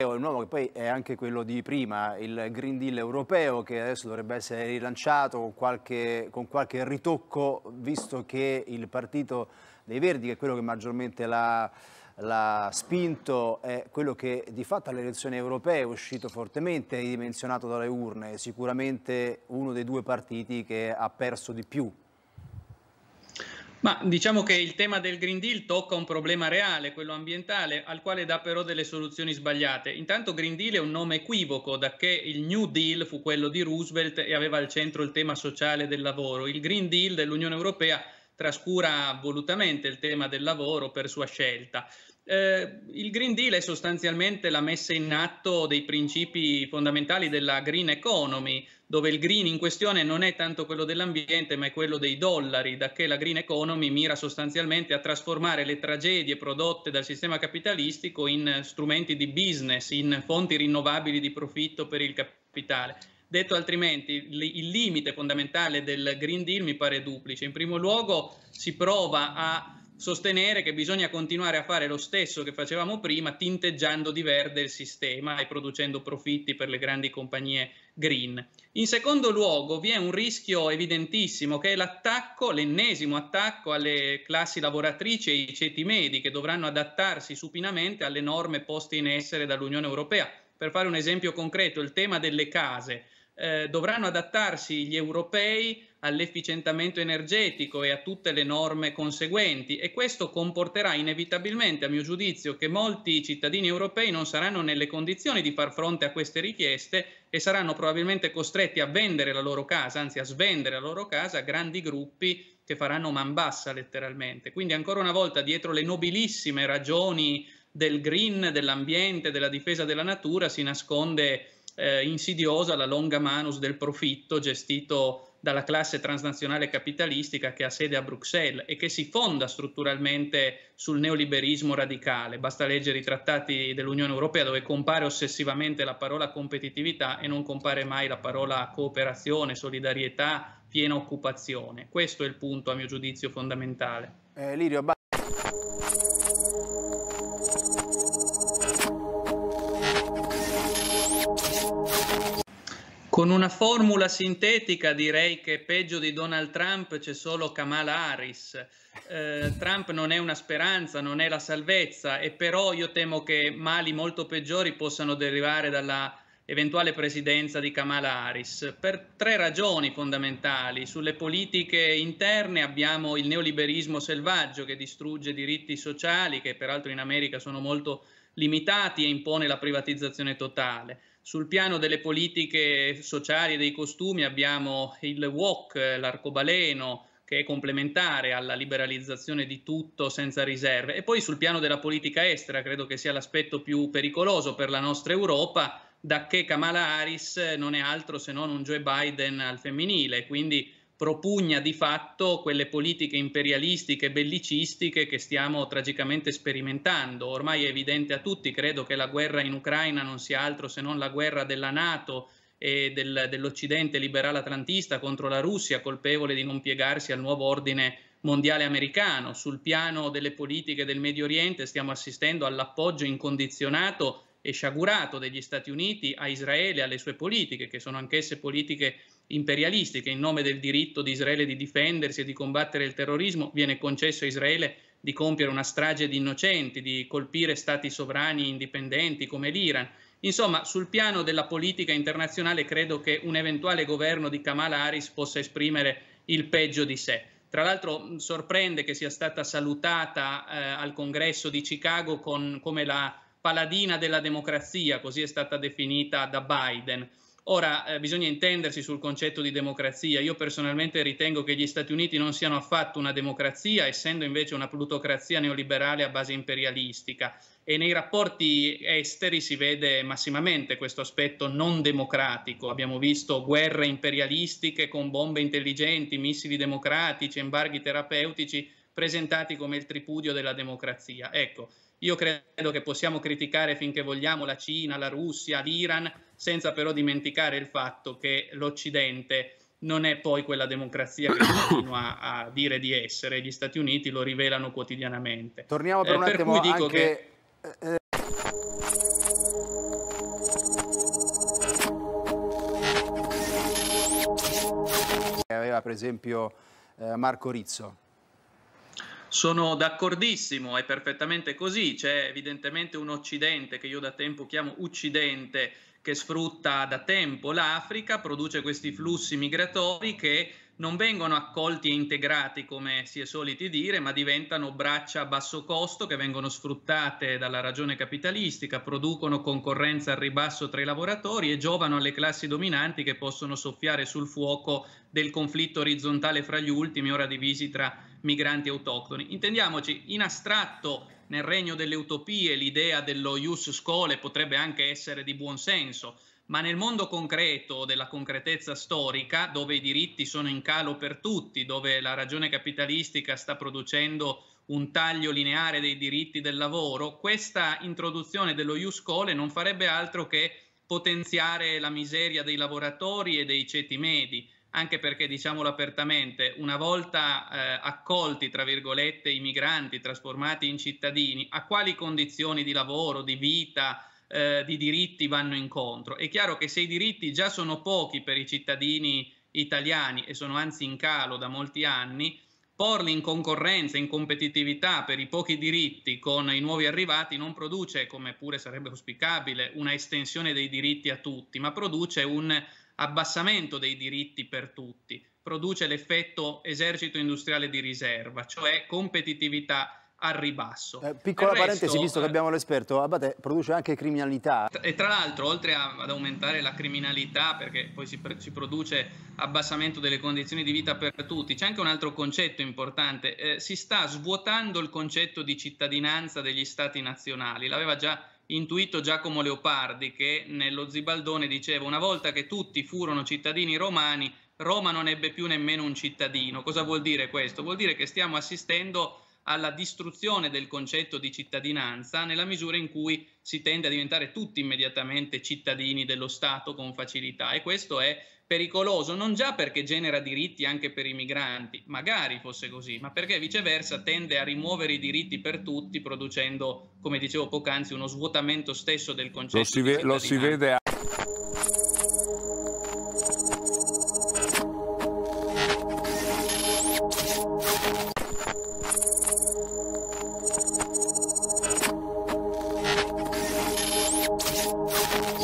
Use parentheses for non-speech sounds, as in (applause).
È un uomo che poi è anche quello di prima, il Green Deal europeo che adesso dovrebbe essere rilanciato con qualche, con qualche ritocco visto che il partito dei Verdi, che è quello che maggiormente l'ha l'ha spinto è quello che di fatto alle elezioni europee è uscito fortemente ridimensionato dalle urne, sicuramente uno dei due partiti che ha perso di più ma diciamo che il tema del Green Deal tocca un problema reale, quello ambientale, al quale dà però delle soluzioni sbagliate. Intanto Green Deal è un nome equivoco, da che il New Deal fu quello di Roosevelt e aveva al centro il tema sociale del lavoro. Il Green Deal dell'Unione Europea trascura volutamente il tema del lavoro per sua scelta. Eh, il Green Deal è sostanzialmente la messa in atto dei principi fondamentali della green economy, dove il green in questione non è tanto quello dell'ambiente ma è quello dei dollari, da che la green economy mira sostanzialmente a trasformare le tragedie prodotte dal sistema capitalistico in strumenti di business, in fonti rinnovabili di profitto per il capitale. Detto altrimenti, il limite fondamentale del Green Deal mi pare duplice. In primo luogo si prova a sostenere che bisogna continuare a fare lo stesso che facevamo prima, tinteggiando di verde il sistema e producendo profitti per le grandi compagnie green. In secondo luogo vi è un rischio evidentissimo che è l'attacco, l'ennesimo attacco alle classi lavoratrici e ai ceti medi che dovranno adattarsi supinamente alle norme poste in essere dall'Unione Europea. Per fare un esempio concreto, il tema delle case eh, dovranno adattarsi gli europei all'efficientamento energetico e a tutte le norme conseguenti e questo comporterà inevitabilmente, a mio giudizio, che molti cittadini europei non saranno nelle condizioni di far fronte a queste richieste e saranno probabilmente costretti a vendere la loro casa, anzi a svendere la loro casa a grandi gruppi che faranno man bassa letteralmente. Quindi ancora una volta dietro le nobilissime ragioni del green, dell'ambiente, della difesa della natura si nasconde eh, insidiosa la longa manus del profitto gestito dalla classe transnazionale capitalistica che ha sede a Bruxelles e che si fonda strutturalmente sul neoliberismo radicale. Basta leggere i trattati dell'Unione Europea dove compare ossessivamente la parola competitività e non compare mai la parola cooperazione, solidarietà, piena occupazione. Questo è il punto a mio giudizio fondamentale. Eh, Lirio, Con una formula sintetica direi che peggio di Donald Trump c'è solo Kamala Harris. Eh, Trump non è una speranza, non è la salvezza e però io temo che mali molto peggiori possano derivare dalla eventuale presidenza di Kamala Harris per tre ragioni fondamentali. Sulle politiche interne abbiamo il neoliberismo selvaggio che distrugge diritti sociali che peraltro in America sono molto limitati e impone la privatizzazione totale. Sul piano delle politiche sociali e dei costumi abbiamo il walk, l'arcobaleno, che è complementare alla liberalizzazione di tutto senza riserve. E poi sul piano della politica estera, credo che sia l'aspetto più pericoloso per la nostra Europa, da che Kamala Harris non è altro se non un Joe Biden al femminile, quindi propugna di fatto quelle politiche imperialistiche, e bellicistiche che stiamo tragicamente sperimentando. Ormai è evidente a tutti, credo che la guerra in Ucraina non sia altro se non la guerra della Nato e del, dell'Occidente liberale atlantista contro la Russia, colpevole di non piegarsi al nuovo ordine mondiale americano. Sul piano delle politiche del Medio Oriente stiamo assistendo all'appoggio incondizionato e sciagurato degli Stati Uniti a Israele e alle sue politiche, che sono anch'esse politiche imperialisti che in nome del diritto di Israele di difendersi e di combattere il terrorismo viene concesso a Israele di compiere una strage di innocenti, di colpire stati sovrani indipendenti come l'Iran. Insomma, sul piano della politica internazionale credo che un eventuale governo di Kamala Harris possa esprimere il peggio di sé. Tra l'altro sorprende che sia stata salutata eh, al congresso di Chicago con, come la paladina della democrazia, così è stata definita da Biden. Ora eh, bisogna intendersi sul concetto di democrazia. Io personalmente ritengo che gli Stati Uniti non siano affatto una democrazia, essendo invece una plutocrazia neoliberale a base imperialistica e nei rapporti esteri si vede massimamente questo aspetto non democratico. Abbiamo visto guerre imperialistiche con bombe intelligenti, missili democratici, embarghi terapeutici presentati come il tripudio della democrazia. Ecco, io credo che possiamo criticare finché vogliamo la Cina, la Russia, l'Iran, senza però dimenticare il fatto che l'Occidente non è poi quella democrazia che (coughs) continua a dire di essere, gli Stati Uniti lo rivelano quotidianamente. Torniamo per eh, un eh, attimo per cui dico anche... che... Eh, aveva per esempio eh, Marco Rizzo. Sono d'accordissimo, è perfettamente così. C'è evidentemente un Occidente che io da tempo chiamo Occidente che sfrutta da tempo l'Africa, produce questi flussi migratori che non vengono accolti e integrati come si è soliti dire, ma diventano braccia a basso costo che vengono sfruttate dalla ragione capitalistica, producono concorrenza al ribasso tra i lavoratori e giovano alle classi dominanti che possono soffiare sul fuoco del conflitto orizzontale fra gli ultimi, ora divisi tra migranti autoctoni. Intendiamoci, in astratto nel regno delle utopie l'idea dello ius schole potrebbe anche essere di buon senso, ma nel mondo concreto della concretezza storica, dove i diritti sono in calo per tutti, dove la ragione capitalistica sta producendo un taglio lineare dei diritti del lavoro, questa introduzione dello Iuscole non farebbe altro che potenziare la miseria dei lavoratori e dei ceti medi, anche perché diciamolo apertamente, una volta eh, accolti, tra virgolette, i migranti, trasformati in cittadini, a quali condizioni di lavoro, di vita, eh, di diritti vanno incontro. È chiaro che se i diritti già sono pochi per i cittadini italiani e sono anzi in calo da molti anni, porli in concorrenza, in competitività per i pochi diritti con i nuovi arrivati non produce, come pure sarebbe auspicabile, una estensione dei diritti a tutti, ma produce un abbassamento dei diritti per tutti, produce l'effetto esercito industriale di riserva, cioè competitività al ribasso. Eh, piccola resto, parentesi, visto che eh, abbiamo l'esperto, Abate produce anche criminalità. E tra l'altro, oltre a, ad aumentare la criminalità, perché poi si, si, produce abbassamento delle condizioni di vita per tutti, c'è anche un altro concetto importante. Eh, si sta svuotando il concetto di cittadinanza degli stati nazionali. L'aveva già intuito Giacomo Leopardi che nello Zibaldone diceva una volta che tutti furono cittadini romani, Roma non ebbe più nemmeno un cittadino. Cosa vuol dire questo? Vuol dire che stiamo assistendo alla distruzione del concetto di cittadinanza nella misura in cui si tende a diventare tutti immediatamente cittadini dello Stato con facilità e questo è pericoloso non già perché genera diritti anche per i migranti, magari fosse così, ma perché viceversa tende a rimuovere i diritti per tutti producendo, come dicevo poc'anzi, uno svuotamento stesso del concetto. Lo si, ve- lo si vede anche